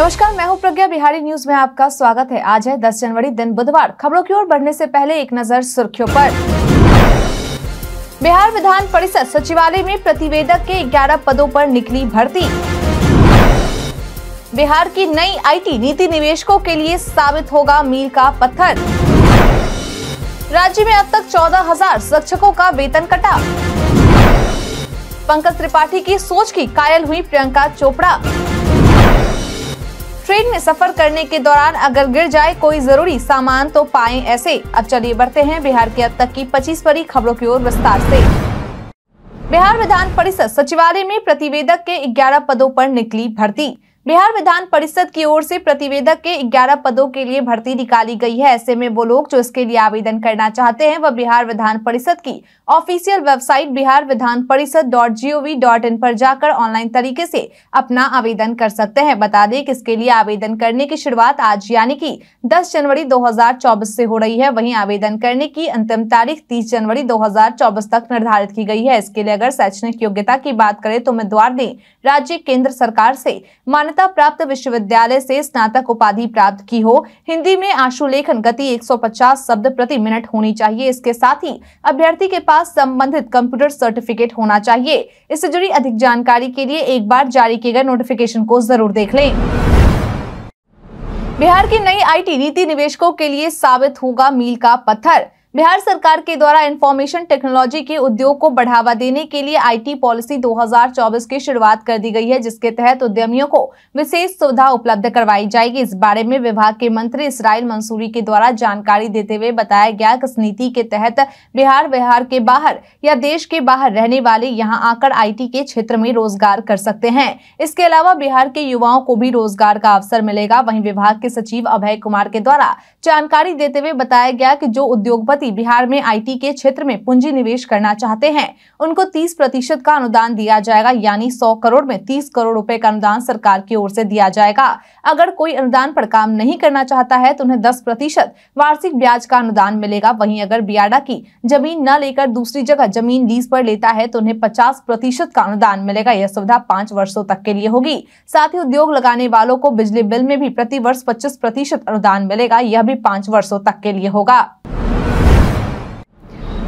नमस्कार मैं हूं प्रज्ञा बिहारी न्यूज में आपका स्वागत है आज है 10 जनवरी दिन बुधवार खबरों की ओर बढ़ने से पहले एक नजर सुर्खियों पर बिहार विधान परिषद सचिवालय में प्रतिवेदक के 11 पदों पर निकली भर्ती बिहार की नई आईटी नीति निवेशकों के लिए साबित होगा मील का पत्थर राज्य में अब तक चौदह हजार शिक्षकों का वेतन कटा पंकज त्रिपाठी की सोच की कायल हुई प्रियंका चोपड़ा ट्रेन में सफर करने के दौरान अगर गिर जाए कोई जरूरी सामान तो पाए ऐसे अब चलिए बढ़ते हैं बिहार के अब तक की पच्चीस बड़ी खबरों की ओर विस्तार से बिहार विधान परिषद सचिवालय में प्रतिवेदक के 11 पदों पर निकली भर्ती बिहार विधान परिषद की ओर से प्रतिवेदक के 11 पदों के लिए भर्ती निकाली गई है ऐसे में वो लोग जो इसके लिए आवेदन करना चाहते हैं वह बिहार विधान परिषद की ऑफिशियल वेबसाइट बिहार विधान परिषद dot G O dot in पर जाकर ऑनलाइन तरीके से अपना आवेदन कर सकते हैं बता दें कि इसके लिए आवेदन करने की शुरुआत आज यानी कि 10 जनवरी 2024 से हो रही है वहीं आवेदन करने की अंतिम तारीख 30 जनवरी 2024 तक निर्धारित की गई है इसके लिए अगर शैक्षणिक योग्यता की बात करें तो उम्मीदवार ने राज्य केंद्र सरकार से मान्यता मान्यता प्राप्त विश्वविद्यालय से स्नातक उपाधि प्राप्त की हो हिंदी में आशुलेखन गति 150 शब्द प्रति मिनट होनी चाहिए इसके साथ ही अभ्यर्थी के पास संबंधित कंप्यूटर सर्टिफिकेट होना चाहिए इससे जुड़ी अधिक जानकारी के लिए एक बार जारी किए गए नोटिफिकेशन को जरूर देख ले बिहार की नई आईटी नीति निवेशकों के लिए साबित होगा मील का पत्थर बिहार सरकार के द्वारा इंफॉर्मेशन टेक्नोलॉजी के उद्योग को बढ़ावा देने के लिए आईटी पॉलिसी 2024 की शुरुआत कर दी गई है जिसके तहत उद्यमियों को विशेष सुविधा उपलब्ध करवाई जाएगी इस बारे में विभाग के मंत्री इसराइल मंसूरी के द्वारा जानकारी देते हुए बताया गया कि इस नीति के तहत बिहार बिहार के बाहर या देश के बाहर रहने वाले यहाँ आकर आई के क्षेत्र में रोजगार कर सकते हैं इसके अलावा बिहार के युवाओं को भी रोजगार का अवसर मिलेगा वही विभाग के सचिव अभय कुमार के द्वारा जानकारी देते हुए बताया गया की जो उद्योगपति उद्योगपति बिहार में आईटी के क्षेत्र में पूंजी निवेश करना चाहते हैं उनको 30 प्रतिशत का अनुदान दिया जाएगा यानी 100 करोड़ में 30 करोड़ रुपए का अनुदान सरकार की ओर से दिया जाएगा अगर कोई अनुदान पर काम नहीं करना चाहता है तो उन्हें दस प्रतिशत वार्षिक ब्याज का अनुदान मिलेगा वही अगर बियाडा की जमीन न लेकर दूसरी जगह जमीन लीज पर लेता है तो उन्हें पचास प्रतिशत का अनुदान मिलेगा यह सुविधा पाँच वर्षो तक के लिए होगी साथ ही उद्योग लगाने वालों को बिजली बिल में भी प्रति वर्ष पच्चीस प्रतिशत अनुदान मिलेगा यह भी पाँच वर्षों तक के लिए होगा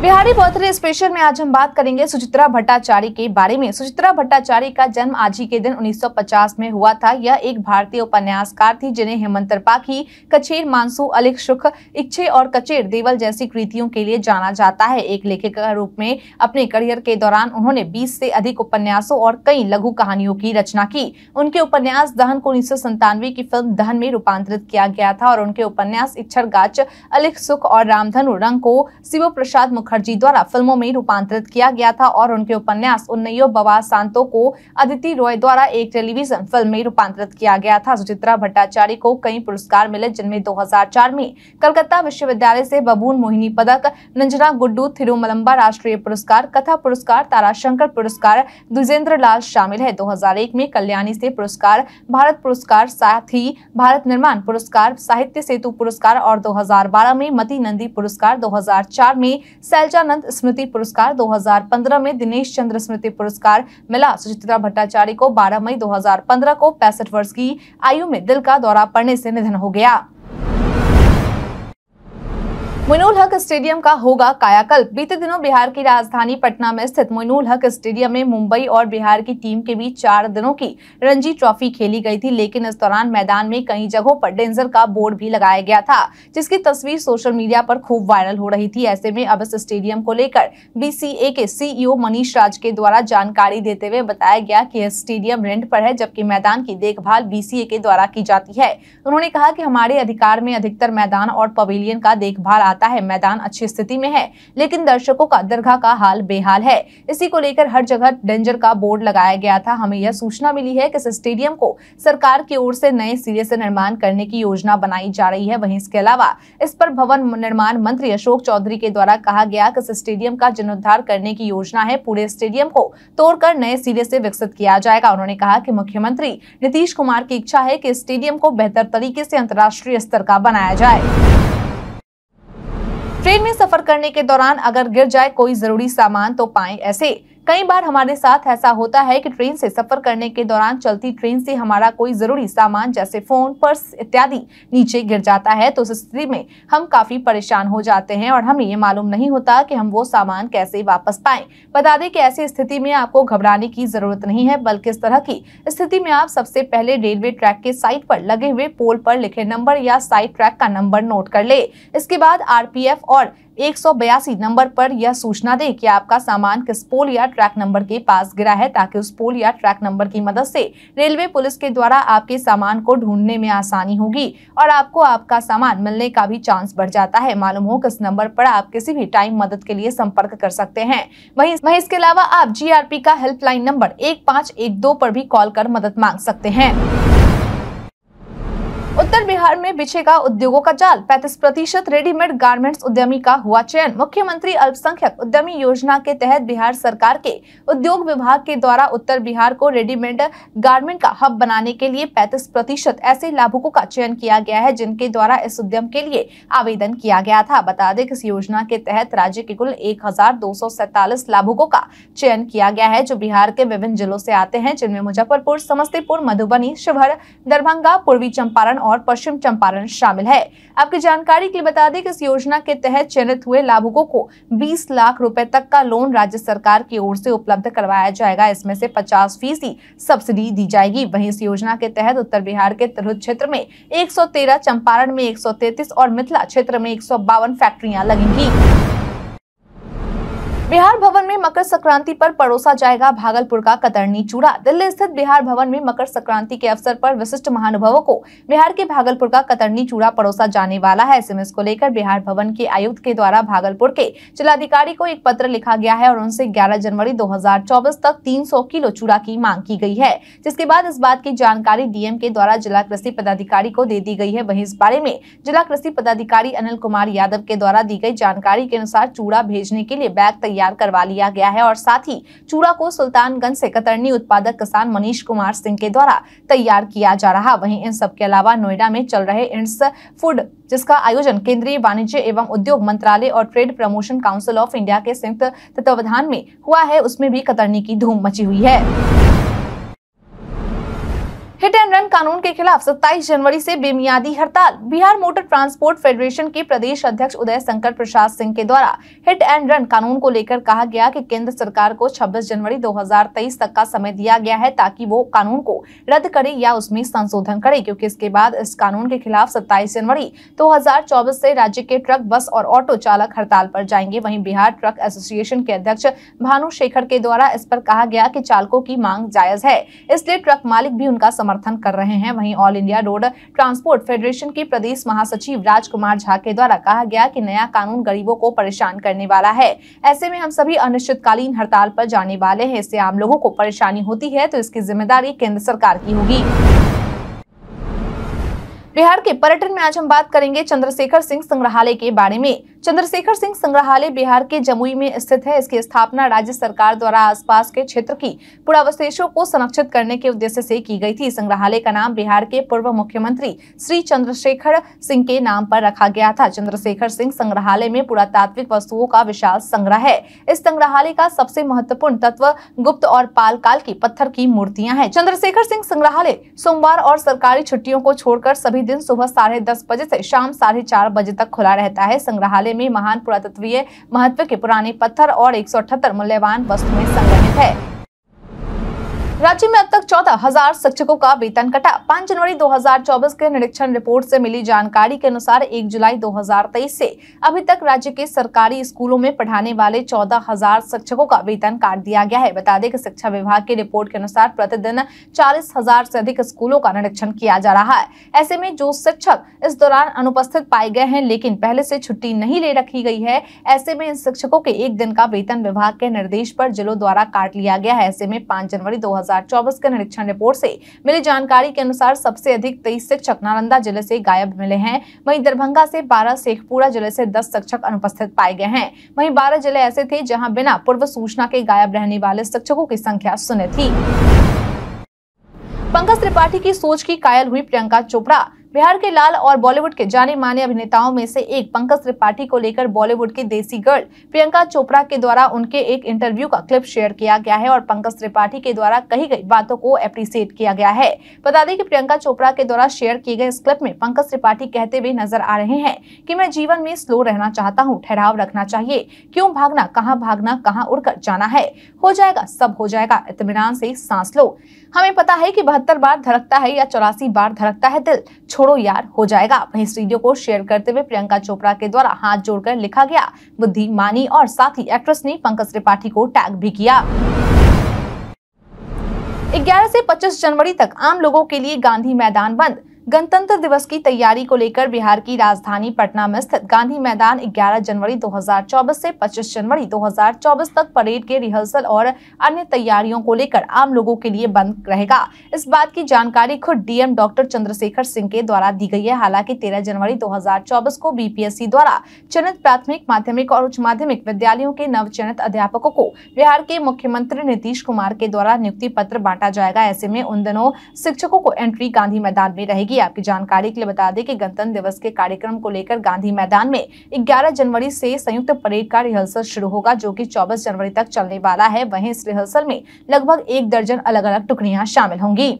बिहारी बर्थडे स्पेशल में आज हम बात करेंगे सुचित्रा भट्टाचार्य के बारे में सुचित्रा भट्टाचार्य का जन्म आज ही के दिन 1950 में हुआ था यह एक भारतीय उपन्यासकार थी जिन्हें हेमंत त्रिपाठी कचेर मानसू अलिक सुख इच्छे और कचेर देवल जैसी कृतियों के लिए जाना जाता है एक लेखक के रूप में अपने करियर के दौरान उन्होंने बीस से अधिक उपन्यासों और कई लघु कहानियों की रचना की उनके उपन्यास दहन को उन्नीस की फिल्म दहन में रूपांतरित किया गया था और उनके उपन्यास इच्छर गाच अलिक सुख और रामधनु रंग को शिव प्रसाद मुखर्जी द्वारा फिल्मों में रूपांतरित किया गया था और उनके उपन्यास उन्नयो बवा सांतो को अदिति रॉय द्वारा एक टेलीविजन फिल्म में रूपांतरित किया गया था सुचित्रा भट्टाचार्य को कई पुरस्कार मिले जिनमें दो में कलकत्ता विश्वविद्यालय से बबून मोहिनी पदक नंजना गुड्डू थिरुमलम्बा राष्ट्रीय पुरस्कार कथा पुरस्कार ताराशंकर पुरस्कार द्विजेंद्र लाल शामिल है दो में कल्याणी से पुरस्कार भारत पुरस्कार साथ ही भारत निर्माण पुरस्कार साहित्य सेतु पुरस्कार और 2012 में मती नंदी पुरस्कार 2004 में शैलजानंद स्मृति पुरस्कार 2015 में दिनेश चंद्र स्मृति पुरस्कार मिला सुचित्रा भट्टाचार्य को 12 मई 2015 को पैंसठ वर्ष की आयु में दिल का दौरा पड़ने से निधन हो गया मोइनुल हक स्टेडियम का होगा कायाकल्प बीते दिनों बिहार की राजधानी पटना में स्थित मोइनुल हक स्टेडियम में मुंबई और बिहार की टीम के बीच चार दिनों की रणजी ट्रॉफी खेली गई थी लेकिन इस दौरान मैदान में कई जगहों पर डेंजर का बोर्ड भी लगाया गया था जिसकी तस्वीर सोशल मीडिया पर खूब वायरल हो रही थी ऐसे में अब इस स्टेडियम को लेकर बी के सीईओ मनीष राज के द्वारा जानकारी देते हुए बताया गया की यह स्टेडियम रेंट पर है जबकि मैदान की देखभाल बी के द्वारा की जाती है उन्होंने कहा की हमारे अधिकार में अधिकतर मैदान और पवेलियन का देखभाल आता जाता है मैदान अच्छी स्थिति में है लेकिन दर्शकों का दरगाह का हाल बेहाल है इसी को लेकर हर जगह डेंजर का बोर्ड लगाया गया था हमें यह सूचना मिली है कि इस स्टेडियम को सरकार की ओर से नए सिरे से निर्माण करने की योजना बनाई जा रही है वहीं इसके अलावा इस पर भवन निर्माण मंत्री अशोक चौधरी के द्वारा कहा गया कि इस स्टेडियम का जीर्णोद्वार करने की योजना है पूरे स्टेडियम को तोड़कर नए सिरे से विकसित किया जाएगा उन्होंने कहा कि मुख्यमंत्री नीतीश कुमार की इच्छा है कि स्टेडियम को बेहतर तरीके से अंतर्राष्ट्रीय स्तर का बनाया जाए ट्रेन में सफर करने के दौरान अगर गिर जाए कोई जरूरी सामान तो पाए ऐसे कई बार हमारे साथ ऐसा होता है कि ट्रेन से सफर करने के दौरान चलती ट्रेन से हमारा कोई जरूरी सामान जैसे फोन पर्स इत्यादि नीचे गिर जाता है तो उस स्थिति में हम काफी परेशान हो जाते हैं और हमें ये मालूम नहीं होता कि हम वो सामान कैसे वापस पाए बता दें कि ऐसी स्थिति में आपको घबराने की जरूरत नहीं है बल्कि इस तरह की स्थिति में आप सबसे पहले रेलवे ट्रैक के साइट पर लगे हुए पोल पर लिखे नंबर या साइट ट्रैक का नंबर नोट कर ले इसके बाद आर और एक नंबर पर यह सूचना दें कि आपका सामान किस पोल या ट्रैक नंबर के पास गिरा है ताकि उस पोल या ट्रैक नंबर की मदद से रेलवे पुलिस के द्वारा आपके सामान को ढूंढने में आसानी होगी और आपको आपका सामान मिलने का भी चांस बढ़ जाता है मालूम हो किस नंबर पर आप किसी भी टाइम मदद के लिए संपर्क कर सकते हैं वही वही इसके अलावा आप जी का हेल्पलाइन नंबर एक पाँच एक दो पर भी कॉल कर मदद मांग सकते हैं उत्तर बिहार में बिछेगा उद्योगों का जाल 35 प्रतिशत रेडीमेड गारमेंट्स उद्यमी का हुआ चयन मुख्यमंत्री अल्पसंख्यक उद्यमी योजना के तहत बिहार सरकार के उद्योग विभाग के द्वारा उत्तर बिहार को रेडीमेड गारमेंट का हब बनाने के लिए 35 प्रतिशत ऐसे लाभुकों का चयन किया गया है जिनके द्वारा इस उद्यम के लिए आवेदन किया गया था बता दें कि इस योजना के तहत राज्य के कुल एक लाभुकों का चयन किया गया है जो बिहार के विभिन्न जिलों से आते हैं जिनमें मुजफ्फरपुर समस्तीपुर मधुबनी शिवहर दरभंगा पूर्वी चंपारण और और पश्चिम चंपारण शामिल है आपकी जानकारी के लिए बता दें कि इस योजना के तहत चयनित हुए लाभुकों को 20 लाख रुपए तक का लोन राज्य सरकार की ओर से उपलब्ध करवाया जाएगा इसमें से 50 फीसदी सब्सिडी दी जाएगी वहीं इस योजना के तहत उत्तर बिहार के तिरहुत क्षेत्र में 113 चंपारण में 133 और मिथिला क्षेत्र में एक सौ फैक्ट्रियां लगेंगी बिहार भवन में मकर संक्रांति पर परोसा जाएगा भागलपुर का कतरनी चूड़ा दिल्ली स्थित बिहार भवन में मकर संक्रांति के अवसर पर विशिष्ट महानुभवों को बिहार के भागलपुर का कतरनी चूड़ा परोसा जाने वाला है ऐसे में इसको लेकर बिहार भवन के आयुक्त के द्वारा भागलपुर के जिलाधिकारी को एक पत्र लिखा गया है और उनसे ग्यारह जनवरी दो तक तीन किलो चूड़ा की मांग की गई है जिसके बाद इस बात की जानकारी डीएम के द्वारा जिला कृषि पदाधिकारी को दे दी गई है वही इस बारे में जिला कृषि पदाधिकारी अनिल कुमार यादव के द्वारा दी गई जानकारी के अनुसार चूड़ा भेजने के लिए बैग तैयार तैयार करवा लिया गया है और साथ ही चूड़ा को सुल्तानगंज से कतरनी उत्पादक किसान मनीष कुमार सिंह के द्वारा तैयार किया जा रहा वहीं इन सबके अलावा नोएडा में चल रहे इंड्स फूड जिसका आयोजन केंद्रीय वाणिज्य एवं उद्योग मंत्रालय और trade promotion council of India के संयुक्त तत्वावधान में हुआ है उसमें भी कतरनी की धूम मची हुई है हिट एंड रन कानून के खिलाफ 27 जनवरी से बेमियादी हड़ताल बिहार मोटर ट्रांसपोर्ट फेडरेशन के प्रदेश अध्यक्ष उदय शंकर प्रसाद सिंह के द्वारा हिट एंड रन कानून को लेकर कहा गया कि केंद्र सरकार को 26 जनवरी 2023 तक का समय दिया गया है ताकि वो कानून को रद्द करे या उसमें संशोधन करे क्योंकि इसके बाद इस कानून के खिलाफ सत्ताईस जनवरी दो से राज्य के ट्रक बस और ऑटो चालक हड़ताल पर जाएंगे वही बिहार ट्रक एसोसिएशन के अध्यक्ष भानु शेखर के द्वारा इस पर कहा गया की चालकों की मांग जायज है इसलिए ट्रक मालिक भी उनका समर्थन कर रहे हैं वहीं all India road transport federation के प्रदेश महासचिव राजकुमार झा के द्वारा कहा गया कि नया कानून गरीबों को परेशान करने वाला है ऐसे में हम सभी अनिश्चितकालीन हड़ताल पर जाने वाले हैं इससे आम लोगों को परेशानी होती है तो इसकी जिम्मेदारी केंद्र सरकार की होगी बिहार के पर्यटन में आज हम बात करेंगे चंद्रशेखर सिंह संग्रहालय के बारे में चंद्रशेखर सिंह संग्रहालय बिहार के जमुई में स्थित है इसकी स्थापना राज्य सरकार द्वारा आसपास के क्षेत्र की पुरावशेषों को संरक्षित करने के उद्देश्य से की गई थी संग्रहालय का नाम बिहार के पूर्व मुख्यमंत्री श्री चंद्रशेखर सिंह के नाम पर रखा गया था चंद्रशेखर सिंह संग्रहालय में पुरातात्विक वस्तुओं का विशाल संग्रह है इस संग्रहालय का सबसे महत्वपूर्ण तत्व गुप्त और पाल काल की पत्थर की मूर्तियां हैं चंद्रशेखर सिंह संग्रहालय सोमवार और सरकारी छुट्टियों को छोड़कर सभी दिन सुबह साढ़े दस बजे से शाम साढ़े चार बजे तक खुला रहता है संग्रहालय दायरे में महान पुरातत्वीय महत्व के पुराने पत्थर और एक मूल्यवान वस्तुएं संग्रहित है राज्य में अब तक चौदह हजार शिक्षकों का वेतन कटा 5 जनवरी 2024 के निरीक्षण रिपोर्ट से मिली जानकारी के अनुसार 1 जुलाई 2023 से अभी तक राज्य के सरकारी स्कूलों में पढ़ाने वाले चौदह हजार शिक्षकों का वेतन काट दिया गया है बता दें कि शिक्षा विभाग की रिपोर्ट के अनुसार प्रतिदिन चालीस हजार से अधिक स्कूलों का निरीक्षण किया जा रहा है ऐसे में जो शिक्षक इस दौरान अनुपस्थित पाए गए हैं लेकिन पहले से छुट्टी नहीं ले रखी गई है ऐसे में इन शिक्षकों के एक दिन का वेतन विभाग के निर्देश पर जिलों द्वारा काट लिया गया है ऐसे में पाँच जनवरी दो 2024 के निरीक्षण रिपोर्ट से मिली जानकारी के अनुसार सबसे अधिक तेईस शिक्षक नालंदा जिले से गायब मिले हैं वहीं दरभंगा से बारह शेखपुरा जिले से दस शिक्षक अनुपस्थित पाए गए हैं वहीं बारह जिले ऐसे थे जहाँ बिना पूर्व सूचना के गायब रहने वाले शिक्षकों की संख्या शून्य थी पंकज त्रिपाठी की सोच की कायल हुई प्रियंका चोपड़ा बिहार के लाल और बॉलीवुड के जाने माने अभिनेताओं में से एक पंकज त्रिपाठी को लेकर बॉलीवुड की देसी गर्ल प्रियंका चोपड़ा के द्वारा उनके एक इंटरव्यू का क्लिप शेयर किया गया है और पंकज त्रिपाठी के द्वारा कही गई बातों को अप्रिसिएट किया गया है बता दें कि प्रियंका चोपड़ा के द्वारा शेयर किए गए इस क्लिप में पंकज त्रिपाठी कहते हुए नजर आ रहे हैं की मैं जीवन में स्लो रहना चाहता हूँ ठहराव रखना चाहिए क्यूँ भागना कहाँ भागना कहाँ उड़ जाना है हो जाएगा सब हो जाएगा इतमान से सांस लो हमें पता है कि बहत्तर बार धड़कता है या चौरासी बार धड़कता है दिल छोड़ो यार हो जाएगा वहीं इस वीडियो को शेयर करते हुए प्रियंका चोपड़ा के द्वारा हाथ जोड़कर लिखा गया बुद्धि मानी और साथ ही एक्ट्रेस ने पंकज त्रिपाठी को टैग भी किया 11 से 25 जनवरी तक आम लोगों के लिए गांधी मैदान बंद गणतंत्र दिवस की तैयारी को लेकर बिहार की राजधानी पटना में स्थित गांधी मैदान 11 जनवरी 2024 से 25 जनवरी 2024 तक परेड के रिहर्सल और अन्य तैयारियों को लेकर आम लोगों के लिए बंद रहेगा इस बात की जानकारी खुद डीएम डॉक्टर चंद्रशेखर सिंह के द्वारा दी गई है हालांकि 13 जनवरी 2024 को बीपीएससी द्वारा चयनित प्राथमिक माध्यमिक और उच्च माध्यमिक विद्यालयों के चयनित अध्यापकों को बिहार के मुख्यमंत्री नीतीश कुमार के द्वारा नियुक्ति पत्र बांटा जाएगा ऐसे में उन दिनों शिक्षकों को एंट्री गांधी मैदान में रहेगी रहेगी आपकी जानकारी के लिए बता दें कि गणतंत्र दिवस के कार्यक्रम को लेकर गांधी मैदान में 11 जनवरी से संयुक्त परेड का रिहर्सल शुरू होगा जो कि 24 जनवरी तक चलने वाला है वहीं इस रिहर्सल में लगभग एक दर्जन अलग अलग टुकड़ियां शामिल होंगी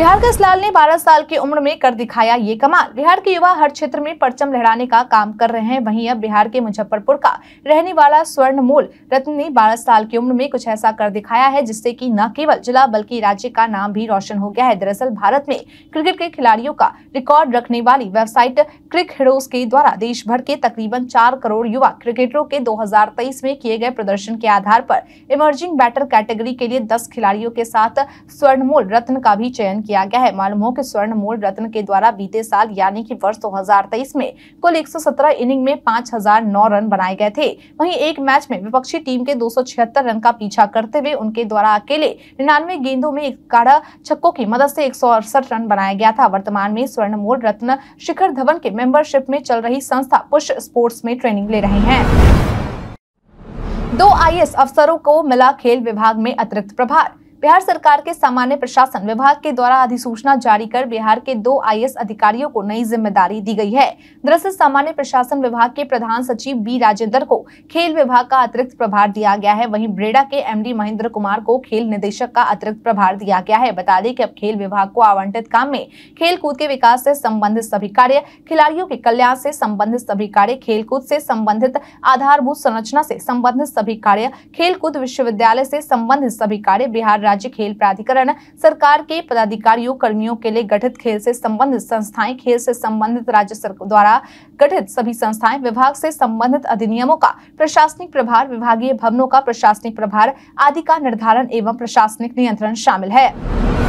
बिहार के इसलाल ने 12 साल की उम्र में कर दिखाया ये कमाल बिहार के युवा हर क्षेत्र में परचम लहराने का काम कर रहे हैं वहीं अब बिहार के मुजफ्फरपुर का रहने वाला स्वर्ण मूल रत्न ने 12 साल की उम्र में कुछ ऐसा कर दिखाया है जिससे कि न केवल जिला बल्कि राज्य का नाम भी रोशन हो गया है दरअसल भारत में क्रिकेट के खिलाड़ियों का रिकॉर्ड रखने वाली वेबसाइट क्रिक हीरोज के द्वारा देश भर के तकरीबन चार करोड़ युवा क्रिकेटरों के दो में किए गए प्रदर्शन के आधार पर इमर्जिंग बैटर कैटेगरी के लिए दस खिलाड़ियों के साथ मूल रत्न का भी चयन किया किया गया है मालूम हो कि स्वर्ण मूल रत्न के द्वारा बीते साल यानी कि वर्ष 2023 में कुल 117 इनिंग में 5009 रन बनाए गए थे वहीं एक मैच में विपक्षी टीम के 276 रन का पीछा करते हुए उनके द्वारा अकेले निन्यानवे गेंदों में इक्यारह छक्कों की मदद से एक रन बनाया गया था वर्तमान में स्वर्ण मूल रत्न शिखर धवन के मेंबरशिप में चल रही संस्था पुष्प स्पोर्ट्स में ट्रेनिंग ले रहे हैं दो आईएएस अफसरों को मिला खेल विभाग में अतिरिक्त प्रभार बिहार सरकार के सामान्य प्रशासन विभाग के द्वारा अधिसूचना जारी कर बिहार के दो आई अधिकारियों को नई जिम्मेदारी दी गई है दरअसल सामान्य प्रशासन विभाग के प्रधान सचिव बी राजेंद्र को खेल विभाग का अतिरिक्त प्रभार दिया गया है वहीं ब्रेडा के एमडी महेंद्र कुमार को खेल निदेशक का अतिरिक्त प्रभार दिया गया है बता दें कि अब खेल विभाग को आवंटित काम में खेल कूद के विकास से संबंधित सभी कार्य खिलाड़ियों के कल्याण से संबंधित सभी कार्य खेलकूद से संबंधित आधारभूत संरचना से संबंधित सभी कार्य खेलकूद विश्वविद्यालय से संबंधित सभी कार्य बिहार राज्य खेल प्राधिकरण सरकार के पदाधिकारियों कर्मियों के लिए गठित खेल से संबंधित संस्थाएं खेल से संबंधित राज्य सरकार द्वारा गठित सभी संस्थाएं विभाग से संबंधित अधिनियमों का प्रशासनिक प्रभार विभागीय भवनों का प्रशासनिक प्रभार आदि का निर्धारण एवं प्रशासनिक नियंत्रण शामिल है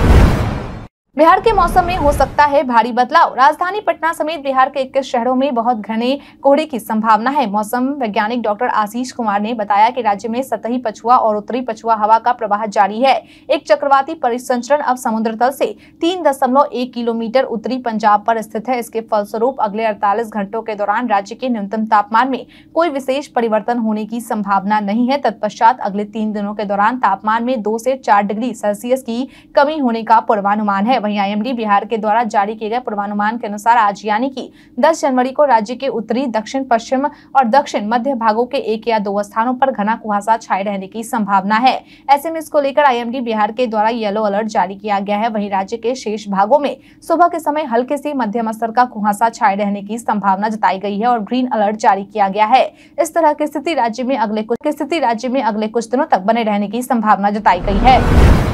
बिहार के मौसम में हो सकता है भारी बदलाव राजधानी पटना समेत बिहार के इक्कीस शहरों में बहुत घने कोहरे की संभावना है मौसम वैज्ञानिक डॉक्टर आशीष कुमार ने बताया कि राज्य में सतही पछुआ और उत्तरी पछुआ हवा का प्रवाह जारी है एक चक्रवाती परिसंचरण अब समुद्र तल से तीन दशमलव एक किलोमीटर उत्तरी पंजाब पर स्थित है इसके फलस्वरूप अगले अड़तालीस घंटों के दौरान राज्य के न्यूनतम तापमान में कोई विशेष परिवर्तन होने की संभावना नहीं है तत्पश्चात अगले तीन दिनों के दौरान तापमान में दो से चार डिग्री सेल्सियस की कमी होने का पूर्वानुमान है वहीं आईएमडी बिहार के द्वारा जारी किए गए पूर्वानुमान के अनुसार आज यानी कि 10 जनवरी को राज्य के उत्तरी दक्षिण पश्चिम और दक्षिण मध्य भागों के एक या दो स्थानों पर घना कुहासा छाये रहने की संभावना है ऐसे में इसको लेकर आई बिहार के द्वारा येलो अलर्ट जारी किया गया है वही राज्य के शेष भागों में सुबह के समय हल्के से मध्यम स्तर का कुहासा छाये रहने की संभावना जताई गई है और ग्रीन अलर्ट जारी किया गया है इस तरह की स्थिति राज्य में अगले कुछ स्थिति राज्य में अगले कुछ दिनों तक बने रहने की संभावना जताई गई है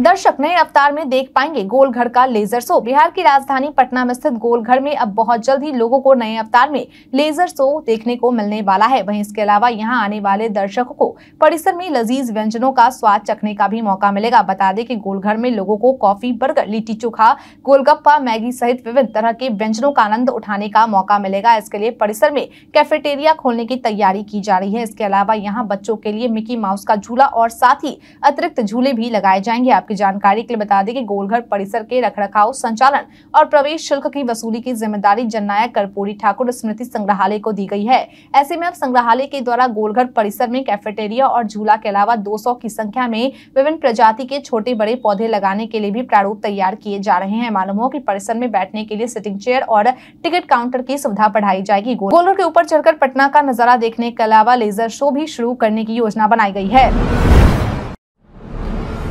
दर्शक नए अवतार में देख पाएंगे गोलघर का लेजर शो बिहार की राजधानी पटना में स्थित गोलघर में अब बहुत जल्द ही लोगों को नए अवतार में लेजर शो देखने को मिलने वाला है वहीं इसके अलावा यहां आने वाले दर्शकों को परिसर में लजीज व्यंजनों का स्वाद चखने का भी मौका मिलेगा बता दें कि गोलघर में लोगों को coffee burger litti chokha golgappa Maggi सहित विभिन्न तरह के व्यंजनों का आनंद उठाने का मौका मिलेगा इसके लिए परिसर में कैफेटेरिया खोलने की तैयारी की जा रही है इसके अलावा यहाँ बच्चों के लिए मिकी माउस का झूला और साथ ही अतिरिक्त झूले भी लगाए जाएंगे आपकी जानकारी के लिए बता दें कि गोलघर परिसर के रखरखाव संचालन और प्रवेश शुल्क की वसूली की जिम्मेदारी जननायक कर्पूरी ठाकुर स्मृति संग्रहालय को दी गई है ऐसे में अब संग्रहालय के द्वारा गोलघर परिसर में कैफेटेरिया और झूला के अलावा दो की संख्या में विभिन्न प्रजाति के छोटे बड़े पौधे लगाने के लिए भी प्रारूप तैयार किए जा रहे हैं मालूम हो की परिसर में बैठने के लिए सिटिंग चेयर और टिकट काउंटर की सुविधा बढ़ाई जाएगी गोलघर के ऊपर चढ़कर पटना का नजारा देखने के अलावा लेजर शो भी शुरू करने की योजना बनाई गई है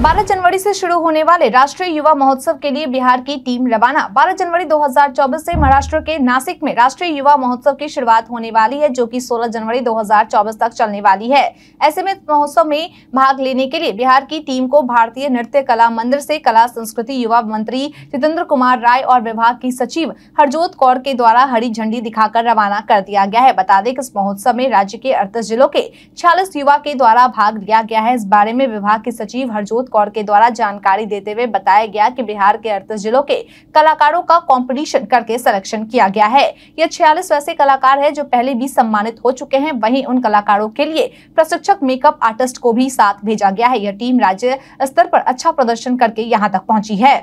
12 जनवरी से शुरू होने वाले राष्ट्रीय युवा महोत्सव के लिए बिहार की टीम रवाना 12 जनवरी 2024 से महाराष्ट्र के नासिक में राष्ट्रीय युवा महोत्सव की शुरुआत होने वाली है जो कि 16 जनवरी 2024 तक चलने वाली है ऐसे में महोत्सव में भाग लेने के लिए बिहार की टीम को भारतीय नृत्य कला मंदिर से कला संस्कृति युवा मंत्री जितेंद्र कुमार राय और विभाग की सचिव हरजोत कौर के द्वारा हरी झंडी दिखाकर रवाना कर दिया गया है बता दें कि इस महोत्सव में राज्य के अड़तीस जिलों के छियालीस युवा के द्वारा भाग लिया गया है इस बारे में विभाग के सचिव हरजोत कौर के द्वारा जानकारी देते हुए बताया गया कि बिहार के अड़तीस जिलों के कलाकारों का कॉम्पिटिशन करके सिलेक्शन किया गया है यह छियालीस वैसे कलाकार है जो पहले भी सम्मानित हो चुके हैं वही उन कलाकारों के लिए प्रशिक्षक मेकअप आर्टिस्ट को भी साथ भेजा गया है यह टीम राज्य स्तर पर अच्छा प्रदर्शन करके यहाँ तक पहुँची है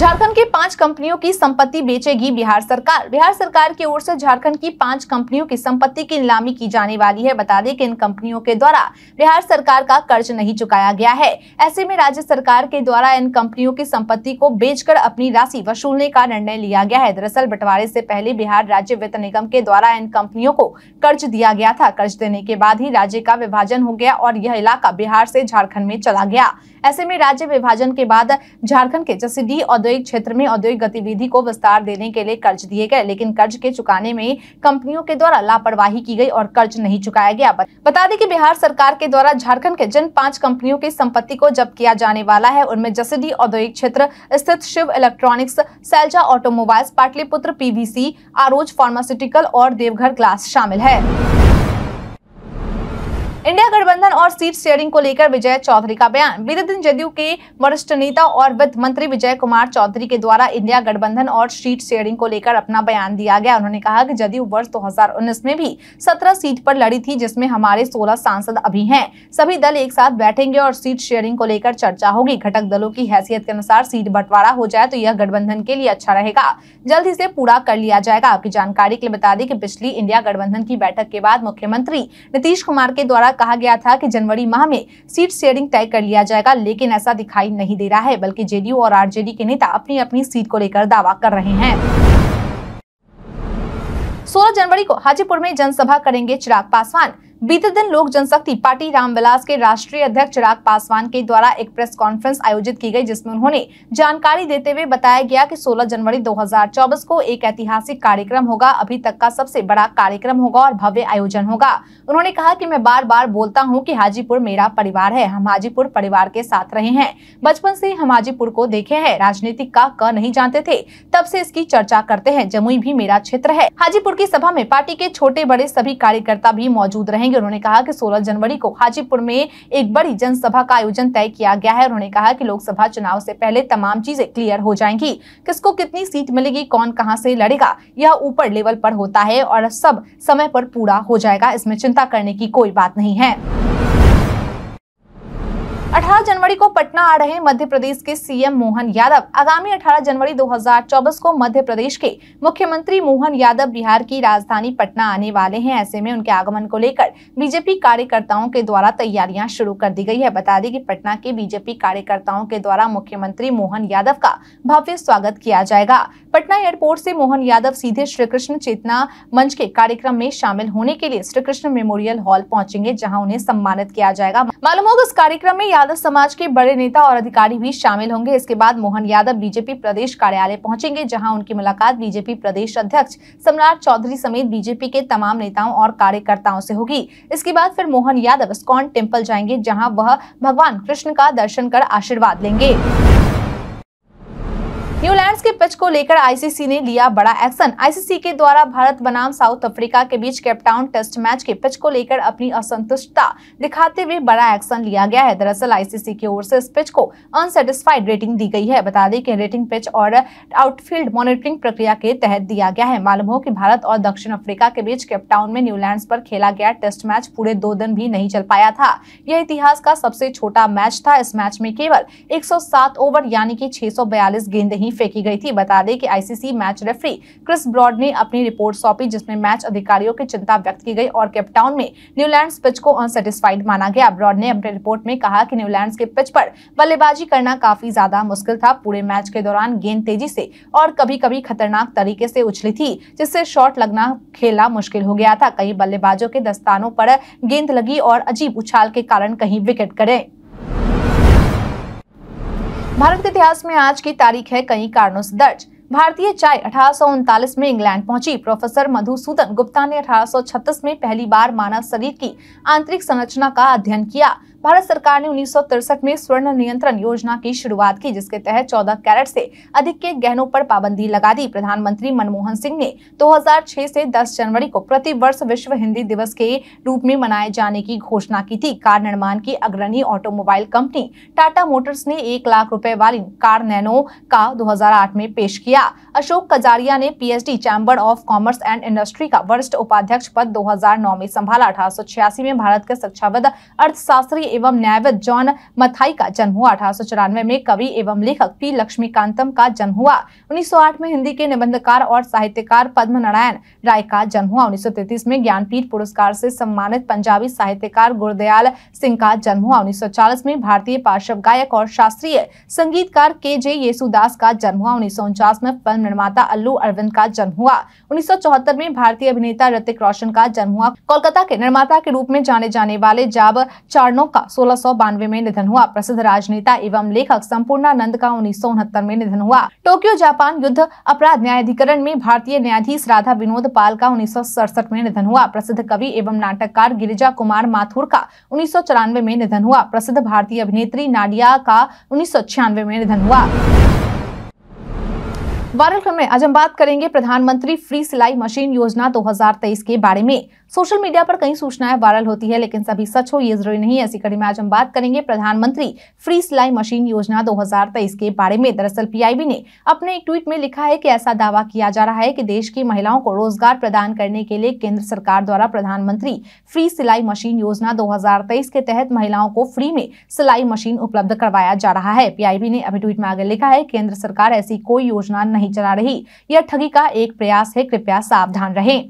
झारखंड की पांच कंपनियों की संपत्ति बेचेगी बिहार सरकार बिहार सरकार की ओर से झारखंड की पांच कंपनियों की संपत्ति की नीलामी की जाने वाली है बता दें कि इन कंपनियों के द्वारा बिहार सरकार का कर्ज नहीं चुकाया गया है ऐसे में राज्य सरकार के द्वारा इन कंपनियों की संपत्ति को बेचकर अपनी राशि वसूलने का निर्णय लिया गया है दरअसल बंटवारे से पहले बिहार राज्य वित्त निगम के द्वारा इन कंपनियों को कर्ज दिया गया था कर्ज देने के बाद ही राज्य का विभाजन हो गया और यह इलाका बिहार से झारखंड में चला गया ऐसे में राज्य विभाजन के बाद झारखंड के जसीडीह औद्योगिक क्षेत्र में औद्योगिक गतिविधि को विस्तार देने के लिए कर्ज दिए गए लेकिन कर्ज के चुकाने में कंपनियों के द्वारा लापरवाही की गई और कर्ज नहीं चुकाया गया बता दें कि बिहार सरकार के द्वारा झारखंड के जिन पांच कंपनियों की संपत्ति को जब्त किया जाने वाला है उनमें जसीडीह औद्योगिक क्षेत्र स्थित Shiv electronics Sailja automobiles Pataliputra PVC आरोज फार्मास्यूटिकल और देवघर ग्लास शामिल है इंडिया गठबंधन और सीट शेयरिंग को लेकर विजय चौधरी का बयान बीते दिन जदयू के वरिष्ठ नेता और वित्त मंत्री विजय कुमार चौधरी के द्वारा इंडिया गठबंधन और सीट शेयरिंग को लेकर अपना बयान दिया गया उन्होंने कहा कि जदयू वर्ष 2019 में भी 17 सीट पर लड़ी थी जिसमें हमारे 16 सांसद अभी हैं सभी दल एक साथ बैठेंगे और सीट शेयरिंग को लेकर चर्चा होगी घटक दलों की हैसियत के अनुसार सीट बंटवारा हो जाए तो यह गठबंधन के लिए अच्छा रहेगा जल्द इसे पूरा कर लिया जाएगा आपकी जानकारी के लिए बता दें कि पिछली इंडिया गठबंधन की बैठक के बाद मुख्यमंत्री नीतीश कुमार के द्वारा द्वारा कहा गया था कि जनवरी माह में सीट शेयरिंग तय कर लिया जाएगा लेकिन ऐसा दिखाई नहीं दे रहा है बल्कि जेडीयू और आरजेडी के नेता अपनी अपनी सीट को लेकर दावा कर रहे हैं 16 जनवरी को हाजीपुर में जनसभा करेंगे चिराग पासवान बीते दिन लोक जनशक्ति पार्टी रामविलास के राष्ट्रीय अध्यक्ष चिराग पासवान के द्वारा एक प्रेस कॉन्फ्रेंस आयोजित की गई जिसमें उन्होंने जानकारी देते हुए बताया गया कि 16 जनवरी 2024 को एक ऐतिहासिक कार्यक्रम होगा अभी तक का सबसे बड़ा कार्यक्रम होगा और भव्य आयोजन होगा उन्होंने कहा की मैं बार बार बोलता हूँ की हाजीपुर मेरा परिवार है हम हाजीपुर परिवार के साथ रहे हैं बचपन से हम हाजीपुर को देखे है राजनीतिक का क नहीं जानते थे तब से इसकी चर्चा करते हैं जमुई भी मेरा क्षेत्र है हाजीपुर की सभा में पार्टी के छोटे बड़े सभी कार्यकर्ता भी मौजूद रहेंगे करेंगे उन्होंने कहा कि 16 जनवरी को हाजीपुर में एक बड़ी जनसभा का आयोजन तय किया गया है उन्होंने कहा कि लोकसभा चुनाव से पहले तमाम चीजें क्लियर हो जाएंगी किसको कितनी सीट मिलेगी कौन कहाँ से लड़ेगा यह ऊपर लेवल पर होता है और सब समय पर पूरा हो जाएगा इसमें चिंता करने की कोई बात नहीं है 18 जनवरी को पटना आ रहे मध्य प्रदेश के सीएम मोहन यादव आगामी 18 जनवरी 2024 को मध्य प्रदेश के मुख्यमंत्री मोहन यादव बिहार की राजधानी पटना आने वाले हैं ऐसे में उनके आगमन को लेकर बीजेपी कार्यकर्ताओं के द्वारा तैयारियां शुरू कर दी गई है बता दें कि पटना के बीजेपी कार्यकर्ताओं के द्वारा मुख्यमंत्री मोहन यादव का भव्य स्वागत किया जाएगा पटना एयरपोर्ट से मोहन यादव सीधे श्री कृष्ण चेतना मंच के कार्यक्रम में शामिल होने के लिए श्री कृष्ण मेमोरियल हॉल पहुंचेंगे जहाँ उन्हें सम्मानित किया जाएगा मालूम होगा इस कार्यक्रम में यादव यादव समाज के बड़े नेता और अधिकारी भी शामिल होंगे इसके बाद मोहन यादव बीजेपी प्रदेश कार्यालय पहुंचेंगे जहां उनकी मुलाकात बीजेपी प्रदेश अध्यक्ष सम्राट चौधरी समेत बीजेपी के तमाम नेताओं और कार्यकर्ताओं से होगी इसके बाद फिर मोहन यादव स्कॉन टेम्पल जाएंगे जहाँ वह भगवान कृष्ण का दर्शन कर आशीर्वाद लेंगे न्यूलैंड्स के पिच को लेकर आईसीसी ने लिया बड़ा एक्शन आईसीसी के द्वारा भारत बनाम साउथ अफ्रीका के बीच केपटाउन टेस्ट मैच के पिच को लेकर अपनी असंतुष्टता दिखाते हुए बड़ा एक्शन लिया गया है दरअसल आईसीसी की ओर से इस पिच को अनसेटिस्फाइड रेटिंग दी गई है बता दें कि रेटिंग पिच और आउटफील्ड मॉनिटरिंग प्रक्रिया के तहत दिया गया है मालूम हो कि भारत और दक्षिण अफ्रीका के बीच केपटाउन में न्यूलैंड पर खेला गया टेस्ट मैच पूरे दो दिन भी नहीं चल पाया था यह इतिहास का सबसे छोटा मैच था इस मैच में केवल एक ओवर यानी की छह गेंद ही नहीं फेंकी गई थी बता दें कि ICC match referee Chris Broad ने अपनी रिपोर्ट सौंपी जिसमें मैच अधिकारियों की चिंता व्यक्त की गई और केपटाउन में न्यूलैंड पिच को अनसेटिस्फाइड माना गया ब्रॉड ने अपनी रिपोर्ट में कहा कि न्यूलैंड के पिच पर बल्लेबाजी करना काफी ज्यादा मुश्किल था पूरे मैच के दौरान गेंद तेजी से और कभी कभी खतरनाक तरीके से उछली थी जिससे शॉट लगना खेला मुश्किल हो गया था कई बल्लेबाजों के दस्तानों पर गेंद लगी और अजीब उछाल के कारण कहीं विकेट गए भारत के इतिहास में आज की तारीख है कई कारणों से दर्ज भारतीय चाय अठारह में इंग्लैंड पहुंची प्रोफेसर मधुसूदन गुप्ता ने अठारह में पहली बार मानव शरीर की आंतरिक संरचना का अध्ययन किया भारत सरकार ने उन्नीस में स्वर्ण नियंत्रण योजना की शुरुआत की जिसके तहत 14 कैरेट से अधिक के गहनों पर पाबंदी लगा दी प्रधानमंत्री मनमोहन सिंह ने 2006 से 10 जनवरी को प्रति वर्ष विश्व हिंदी दिवस के रूप में मनाए जाने की घोषणा की थी कार निर्माण की अग्रणी ऑटोमोबाइल कंपनी टाटा मोटर्स ने एक लाख रूपए वाली कार नैनो का दो में पेश किया अशोक कजारिया ने PHD chamber of commerce and industry का वरिष्ठ उपाध्यक्ष पद दो में संभाला अठारह में भारत के शिक्षाविद अर्थशास्त्री एवं न्यायविद जॉन मथाई का जन्म हुआ अठारह में कवि एवं लेखक पी लक्ष्मीकांतम का जन्म हुआ 1908 में हिंदी के निबंधकार और साहित्यकार पद्म नारायण राय का जन्म हुआ 1933 में ज्ञानपीठ पुरस्कार से सम्मानित पंजाबी साहित्यकार गुरदयाल सिंह का जन्म हुआ उन्नीस में भारतीय पार्श्व गायक और शास्त्रीय संगीतकार के जे येसुदास का जन्म हुआ उन्नीस में फिल्म निर्माता अल्लू अरविंद का जन्म हुआ उन्नीस में भारतीय अभिनेता ऋतिक रोशन का जन्म हुआ कोलकाता के निर्माता के रूप में जाने जाने वाले जाब चार्नो का का सोलह में निधन हुआ प्रसिद्ध राजनेता एवं लेखक संपूर्णानंद का उन्नीस में निधन हुआ टोक्यो जापान युद्ध अपराध न्यायाधिकरण में भारतीय न्यायाधीश राधा विनोद पाल का उन्नीस में निधन हुआ प्रसिद्ध कवि एवं नाटककार गिरिजा कुमार माथुर का उन्नीस में निधन हुआ प्रसिद्ध भारतीय अभिनेत्री नाडिया का उन्नीस में निधन हुआ वायरल क्रम में आज हम बात करेंगे प्रधानमंत्री फ्री सिलाई मशीन योजना 2023 के बारे में सोशल मीडिया पर कई सूचनाएं वायरल होती है लेकिन सभी सच हो ये जरूरी नहीं ऐसी कड़ी में आज हम बात करेंगे प्रधानमंत्री फ्री सिलाई मशीन योजना 2023 के बारे में दरअसल पीआईबी ने अपने एक ट्वीट में लिखा है कि ऐसा दावा किया जा रहा है कि देश की महिलाओं को रोजगार प्रदान करने के लिए केंद्र सरकार द्वारा प्रधानमंत्री फ्री सिलाई मशीन योजना दो के तहत महिलाओं को फ्री में सिलाई मशीन उपलब्ध करवाया जा रहा है पीआईबी ने अभी ट्वीट में आगे लिखा है केंद्र सरकार ऐसी कोई योजना नहीं चला रही यह ठगी का एक प्रयास है कृपया सावधान रहें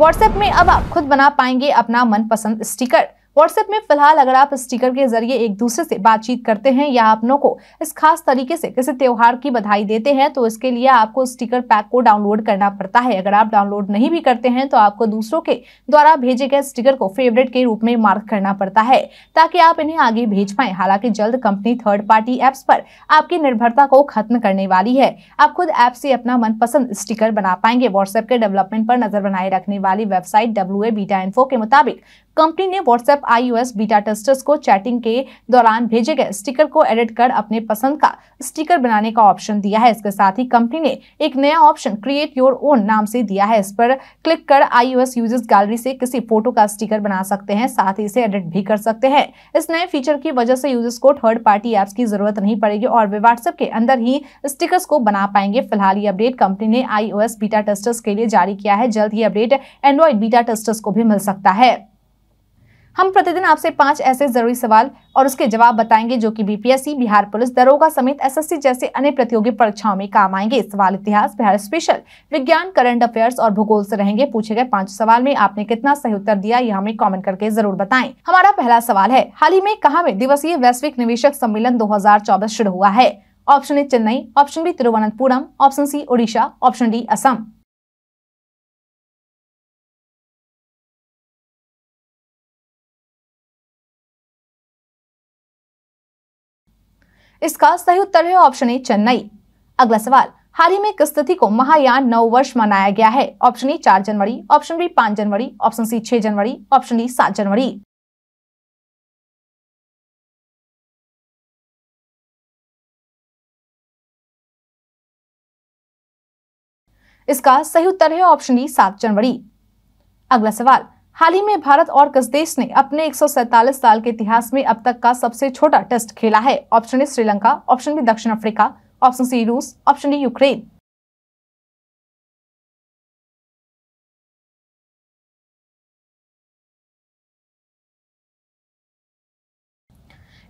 व्हाट्सएप में अब आप खुद बना पाएंगे अपना मनपसंद स्टिकर व्हाट्सएप में फिलहाल अगर आप स्टिकर के जरिए एक दूसरे से बातचीत करते हैं या अपनों को इस खास तरीके से किसी त्यौहार की बधाई देते हैं तो इसके लिए आपको स्टिकर पैक को डाउनलोड करना पड़ता है अगर आप डाउनलोड नहीं भी करते हैं तो आपको दूसरों के द्वारा भेजे गए स्टिकर को फेवरेट के रूप में मार्क करना पड़ता है ताकि आप इन्हें आगे भेज पाए हालांकि जल्द कंपनी थर्ड पार्टी एप्स पर आपकी निर्भरता को खत्म करने वाली है आप खुद ऐप से अपना मनपसंद स्टिकर बना पाएंगे व्हाट्सएप के डेवलपमेंट पर नजर बनाए रखने वाली वेबसाइट डब्ल्यू बीटा इन्फो के मुताबिक कंपनी ने व्हाट्सएप आईओएस बीटा टेस्टर्स को चैटिंग के दौरान भेजे गए स्टिकर को एडिट कर अपने पसंद का स्टिकर बनाने का ऑप्शन दिया है इसके साथ ही कंपनी ने एक नया ऑप्शन क्रिएट योर ओन नाम से दिया है इस पर क्लिक कर आईओएस यूजर्स गैलरी से किसी फोटो का स्टिकर बना सकते हैं साथ ही इसे एडिट भी कर सकते हैं इस नए फीचर की वजह से यूजर्स को थर्ड पार्टी एप्स की जरूरत नहीं पड़ेगी और वे व्हाट्सएप के अंदर ही स्टिकर्स को बना पाएंगे फिलहाल ये अपडेट कंपनी ने आईओएस बीटा टेस्टर्स के लिए जारी किया है जल्द ही अपडेट एंड्रॉइड बीटा टेस्टर्स को भी मिल सकता है हम प्रतिदिन आपसे पांच ऐसे जरूरी सवाल और उसके जवाब बताएंगे जो कि बीपीएससी बिहार पुलिस दरोगा समेत एसएससी जैसे अन्य प्रतियोगी परीक्षाओं में काम आएंगे सवाल इतिहास बिहार स्पेशल विज्ञान करंट अफेयर्स और भूगोल से रहेंगे पूछे गए पांच सवाल में आपने कितना सही उत्तर दिया यह हमें कॉमेंट करके जरूर बताए हमारा पहला सवाल है हाल ही में कहा में दिवसीय वैश्विक निवेशक सम्मेलन दो शुरू हुआ है option A Chennai option B Thiruvananthapuram option C Odisha option D Assam इसका सही उत्तर है ऑप्शन ए चेन्नई अगला सवाल हाल ही में किस तिथि को महायान नव वर्ष मनाया गया है ऑप्शन ए चार जनवरी ऑप्शन बी पांच जनवरी ऑप्शन सी छह जनवरी ऑप्शन डी सात जनवरी इसका सही उत्तर है ऑप्शन डी सात जनवरी अगला सवाल हाल ही में भारत और कसदेश ने अपने 147 साल के इतिहास में अब तक का सबसे छोटा टेस्ट खेला है option A Sri Lanka option B दक्षिण अफ्रीका ऑप्शन सी रूस ऑप्शन डी यूक्रेन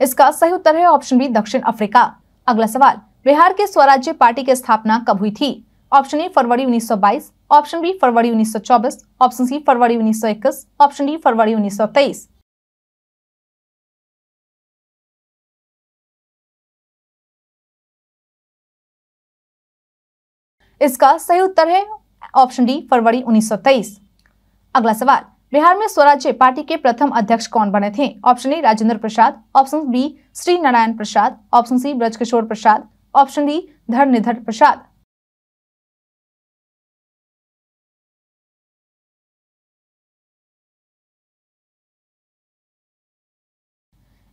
इसका सही उत्तर है ऑप्शन बी दक्षिण अफ्रीका अगला सवाल बिहार के स्वराज्य पार्टी की स्थापना कब हुई थी ऑप्शन ए फरवरी 1922, ऑप्शन बी फरवरी 1924, ऑप्शन सी फरवरी 1921, ऑप्शन डी फरवरी 1923। इसका सही उत्तर है ऑप्शन डी फरवरी 1923। अगला सवाल बिहार में स्वराज्य पार्टी के प्रथम अध्यक्ष कौन बने थे option A Rajendra Prasad option B Shri Narayan Prasad option C Brajkishore Prasad option D Dharmanidhar Prasad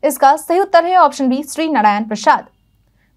इसका सही उत्तर है ऑप्शन बी श्री नारायण प्रसाद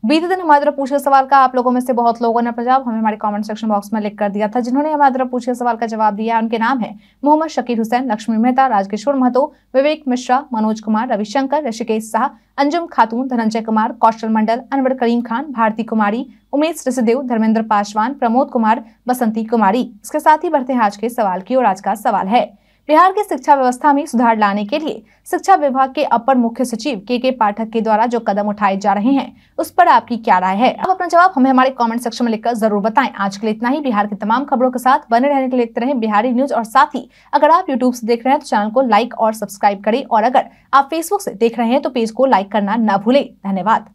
बीते दिन हमारे द्वारा पूछे सवाल का आप लोगों में से बहुत लोगों ने जवाब हमें हमारे कमेंट सेक्शन बॉक्स में लिख कर दिया था जिन्होंने हमारे द्वारा पूछे सवाल का जवाब दिया उनके नाम है मोहम्मद शकीर हुसैन लक्ष्मी मेहता राजकिशोर महतो विवेक मिश्रा मनोज कुमार रविशंकर ऋषिकेश शाह अंजुम खातून धनंजय कुमार कौशल मंडल अनवर करीम खान भारती कुमारी उमेश ऋषिदेव धर्मेंद्र पासवान प्रमोद कुमार बसंती कुमारी इसके साथ ही बढ़ते हैं आज के सवाल की और आज का सवाल है बिहार की शिक्षा व्यवस्था में सुधार लाने के लिए शिक्षा विभाग के अपर मुख्य सचिव के के पाठक के द्वारा जो कदम उठाए जा रहे हैं उस पर आपकी क्या राय है आप अपना जवाब हमें हमारे कमेंट सेक्शन में लिखकर जरूर बताएं आज के लिए इतना ही बिहार की तमाम खबरों के साथ बने रहने के लिए देखते रहे बिहारी न्यूज और साथ ही अगर आप यूट्यूब ऐसी देख रहे हैं तो चैनल को लाइक और सब्सक्राइब करें और अगर आप फेसबुक ऐसी देख रहे हैं तो पेज को लाइक करना न भूले धन्यवाद